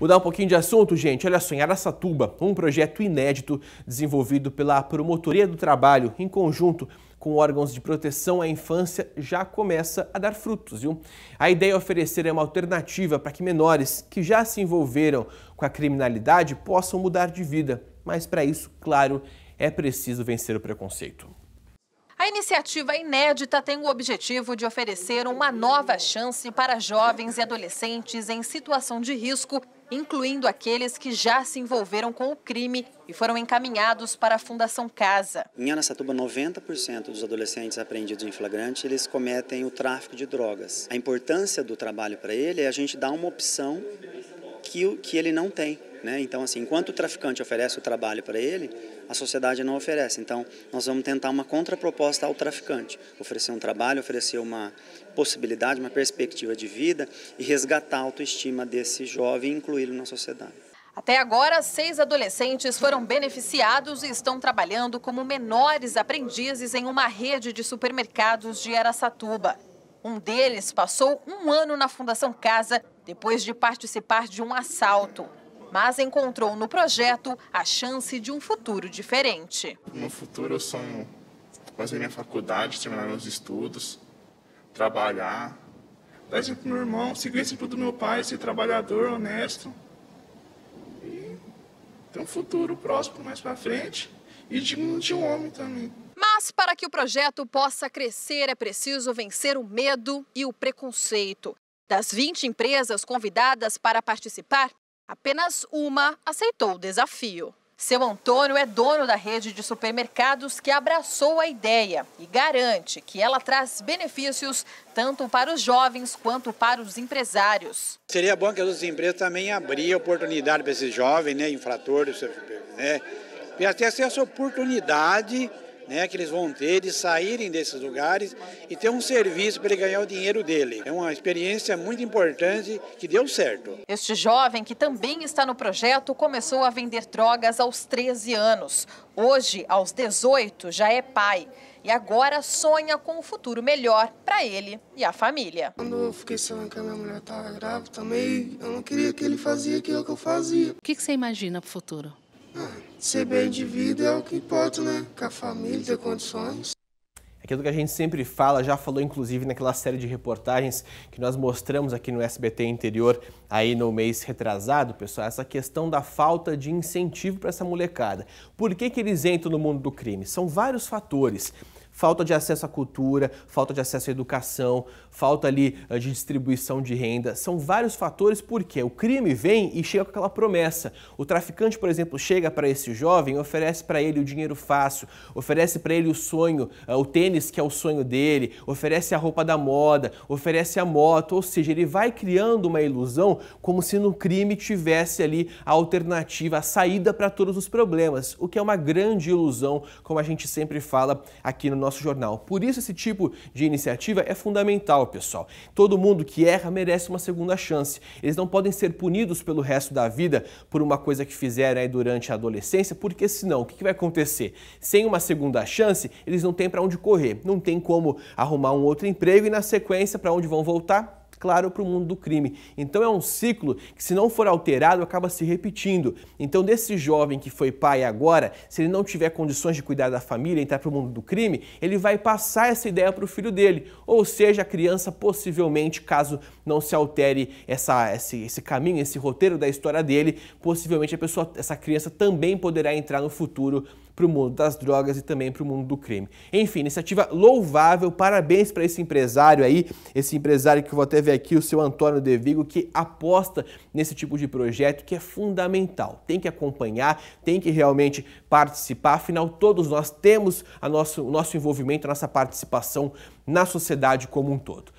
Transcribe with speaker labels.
Speaker 1: Mudar um pouquinho de assunto, gente. Olha só, em Araçatuba, um projeto inédito desenvolvido pela Promotoria do Trabalho em conjunto com órgãos de proteção à infância já começa a dar frutos, viu? A ideia é oferecer uma alternativa para que menores que já se envolveram com a criminalidade possam mudar de vida. Mas para isso, claro, é preciso vencer o preconceito
Speaker 2: iniciativa inédita tem o objetivo de oferecer uma nova chance para jovens e adolescentes em situação de risco, incluindo aqueles que já se envolveram com o crime e foram encaminhados para a Fundação Casa. Em Anassatuba, 90% dos adolescentes apreendidos em flagrante, eles cometem o tráfico de drogas. A importância do trabalho para ele é a gente dar uma opção que, que ele não tem né? Então, assim, enquanto o traficante oferece o trabalho para ele, a sociedade não oferece. Então, nós vamos tentar uma contraproposta ao traficante, oferecer um trabalho, oferecer uma possibilidade, uma perspectiva de vida e resgatar a autoestima desse jovem e incluí-lo na sociedade. Até agora, seis adolescentes foram beneficiados e estão trabalhando como menores aprendizes em uma rede de supermercados de Aracatuba. Um deles passou um ano na Fundação Casa depois de participar de um assalto mas encontrou no projeto a chance de um futuro diferente.
Speaker 1: No futuro eu sonho fazer minha faculdade, terminar meus estudos, trabalhar, dar exemplo pro meu irmão, seguir exemplo do meu pai, ser trabalhador, honesto e ter um futuro próximo mais para frente e digno de um homem também.
Speaker 2: Mas para que o projeto possa crescer é preciso vencer o medo e o preconceito. Das 20 empresas convidadas para participar, Apenas uma aceitou o desafio. Seu Antônio é dono da rede de supermercados que abraçou a ideia e garante que ela traz benefícios tanto para os jovens quanto para os empresários.
Speaker 1: Seria bom que as outras empresas também abrissem oportunidade para esses jovens, né, infratores, né, e até essa oportunidade né, que eles vão ter de saírem desses lugares e ter um serviço para ele ganhar o dinheiro dele. É uma experiência muito importante que deu certo.
Speaker 2: Este jovem, que também está no projeto, começou a vender drogas aos 13 anos. Hoje, aos 18, já é pai e agora sonha com um futuro melhor para ele e a família. Quando eu fiquei sabendo que a minha mulher estava grávida também, eu não queria que ele fazia aquilo que eu fazia. O que, que você imagina para o futuro? ser bem de vida é o que importa, né? Com a família, ter condições.
Speaker 1: É aquilo que a gente sempre fala, já falou inclusive naquela série de reportagens que nós mostramos aqui no SBT Interior, aí no mês retrasado, pessoal, essa questão da falta de incentivo para essa molecada. Por que, que eles entram no mundo do crime? São vários fatores falta de acesso à cultura, falta de acesso à educação, falta ali eh, de distribuição de renda. São vários fatores porque o crime vem e chega com aquela promessa. O traficante, por exemplo, chega para esse jovem, oferece para ele o dinheiro fácil, oferece para ele o sonho, eh, o tênis que é o sonho dele, oferece a roupa da moda, oferece a moto, ou seja, ele vai criando uma ilusão como se no crime tivesse ali a alternativa, a saída para todos os problemas, o que é uma grande ilusão, como a gente sempre fala aqui no nosso nosso jornal. Por isso esse tipo de iniciativa é fundamental, pessoal. Todo mundo que erra merece uma segunda chance. Eles não podem ser punidos pelo resto da vida por uma coisa que fizeram aí durante a adolescência, porque senão o que vai acontecer? Sem uma segunda chance, eles não têm para onde correr, não tem como arrumar um outro emprego e na sequência para onde vão voltar? claro para o mundo do crime. Então é um ciclo que, se não for alterado, acaba se repetindo. Então, desse jovem que foi pai agora, se ele não tiver condições de cuidar da família, entrar para o mundo do crime, ele vai passar essa ideia para o filho dele. Ou seja, a criança possivelmente, caso não se altere essa, esse, esse caminho, esse roteiro da história dele, possivelmente a pessoa, essa criança também poderá entrar no futuro para o mundo das drogas e também para o mundo do crime. Enfim, iniciativa louvável, parabéns para esse empresário aí, esse empresário que eu vou até ver aqui, o seu Antônio De Vigo, que aposta nesse tipo de projeto que é fundamental. Tem que acompanhar, tem que realmente participar, afinal todos nós temos a nosso, o nosso envolvimento, a nossa participação na sociedade como um todo.